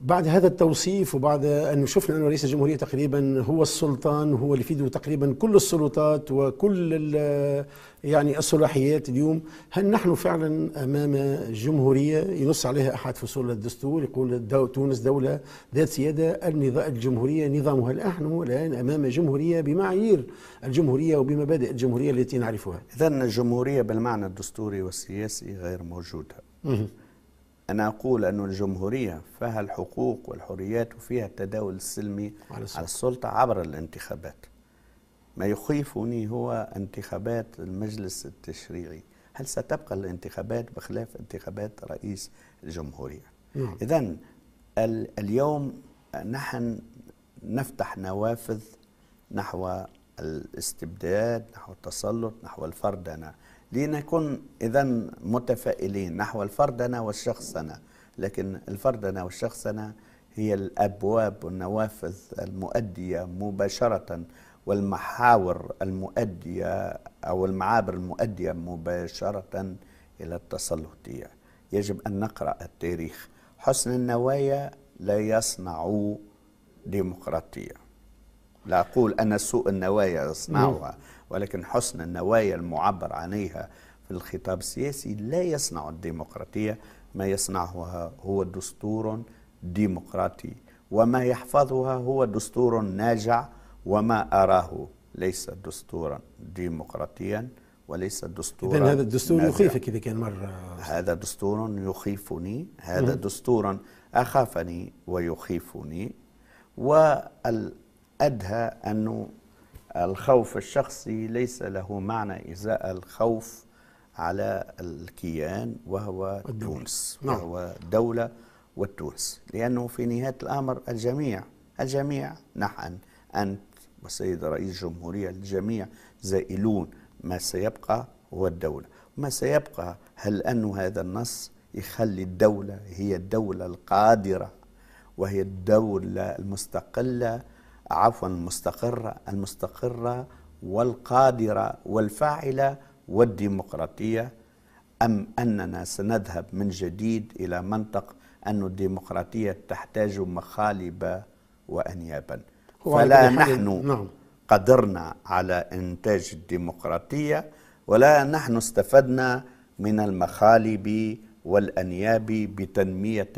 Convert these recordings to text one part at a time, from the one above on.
بعد هذا التوصيف وبعد أن شفنا أن رئيس الجمهورية تقريبا هو السلطان هو اللي في يده تقريبا كل السلطات وكل يعني الصلاحيات اليوم هل نحن فعلا أمام جمهورية ينص عليها أحد فصول الدستور يقول دو تونس دولة ذات سيادة الجمهورية نظامها نحن الآن أمام جمهورية بمعايير الجمهورية وبمبادئ الجمهورية التي نعرفها إذا الجمهورية بالمعنى الدستوري والسياسي غير موجودة أنا أقول أن الجمهورية فيها الحقوق والحريات وفيها التداول السلمي على السلطة, على السلطة عبر الانتخابات ما يخيفني هو انتخابات المجلس التشريعي هل ستبقى الانتخابات بخلاف انتخابات رئيس الجمهورية نعم. إذا اليوم نحن نفتح نوافذ نحو الاستبداد نحو التسلط نحو الفردنة لنكن إذا متفائلين نحو الفردنة والشخصنة لكن الفردنة والشخصنة هي الأبواب والنوافذ المؤدية مباشرة والمحاور المؤدية أو المعابر المؤدية مباشرة إلى التسلطية يجب أن نقرأ التاريخ حسن النوايا لا يصنع ديمقراطيه لا أقول أن سوء النوايا يصنعها ولكن حسن النوايا المعبر عليها في الخطاب السياسي لا يصنع الديمقراطية ما يصنعها هو دستور ديمقراطي وما يحفظها هو دستور ناجع وما أراه ليس دستورا ديمقراطيا وليس دستورا إذن هذا الدستور يخيفك إذا كان مرة هذا دستور يخيفني هذا دستور أخافني ويخيفني وال أدهى أنه الخوف الشخصي ليس له معنى إزاء الخوف على الكيان وهو الدولة. تونس نعم. وهو الدولة والتونس لأنه في نهاية الأمر الجميع الجميع نحن أنت والسيد رئيس الجمهورية الجميع زائلون ما سيبقى هو الدولة ما سيبقى هل أن هذا النص يخلي الدولة هي الدولة القادرة وهي الدولة المستقلة عفوا المستقرة المستقرة والقادرة والفاعلة والديمقراطية أم أننا سنذهب من جديد إلى منطق أن الديمقراطية تحتاج مخالب وأنيابا فلا نحن نعم. قدرنا على إنتاج الديمقراطية ولا نحن استفدنا من المخالب والأنياب بتنمية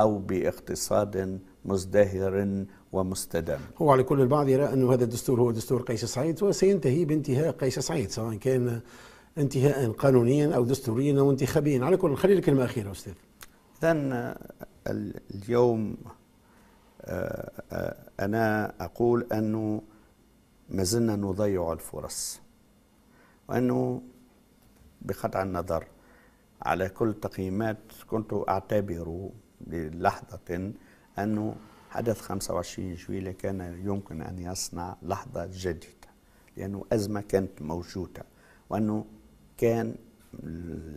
أو باقتصاد مزدهر ومستدام هو على كل البعض يرى أن هذا الدستور هو دستور قيس سعيد وسينتهي بانتهاء قيس سعيد سواء كان انتهاء قانونيا أو دستوريا أو انتخابيا على كل خلي الكلمة أخيرة أستاذ إذا آه، اليوم آه، آه، أنا أقول أنه ما زلنا نضيع الفرص وأنه بقطع النظر على كل تقييمات كنت أعتبر للحظة أنه حدث 25 جويلة كان يمكن أن يصنع لحظة جديدة لأنه أزمة كانت موجودة وأنه كان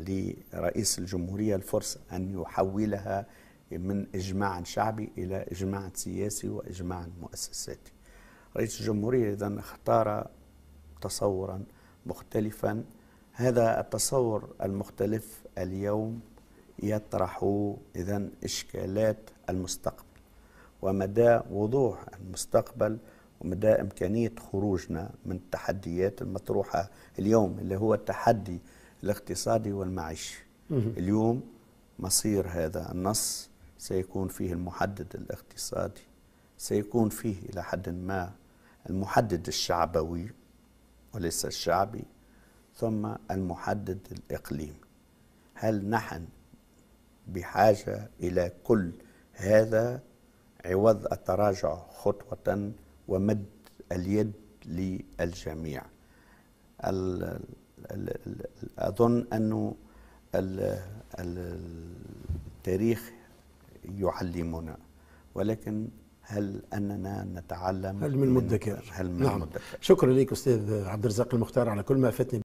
لرئيس الجمهورية الفرصة أن يحولها من إجماع شعبي إلى إجماع سياسي وإجماع مؤسساتي رئيس الجمهورية إذا اختار تصورا مختلفا هذا التصور المختلف اليوم يطرح إذا إشكالات المستقبل ومدى وضوح المستقبل ومدى إمكانية خروجنا من التحديات المطروحة اليوم اللي هو التحدي الاقتصادي والمعيشي اليوم مصير هذا النص سيكون فيه المحدد الاقتصادي سيكون فيه إلى حد ما المحدد الشعبوي وليس الشعبي ثم المحدد الإقليمي هل نحن بحاجة إلى كل هذا عوض التراجع خطوة ومد اليد للجميع أظن أن التاريخ يعلمنا ولكن هل اننا نتعلم هل من مدكر هل من نعم مدكر. شكرا لك استاذ عبد الرزاق المختار على كل ما فاتني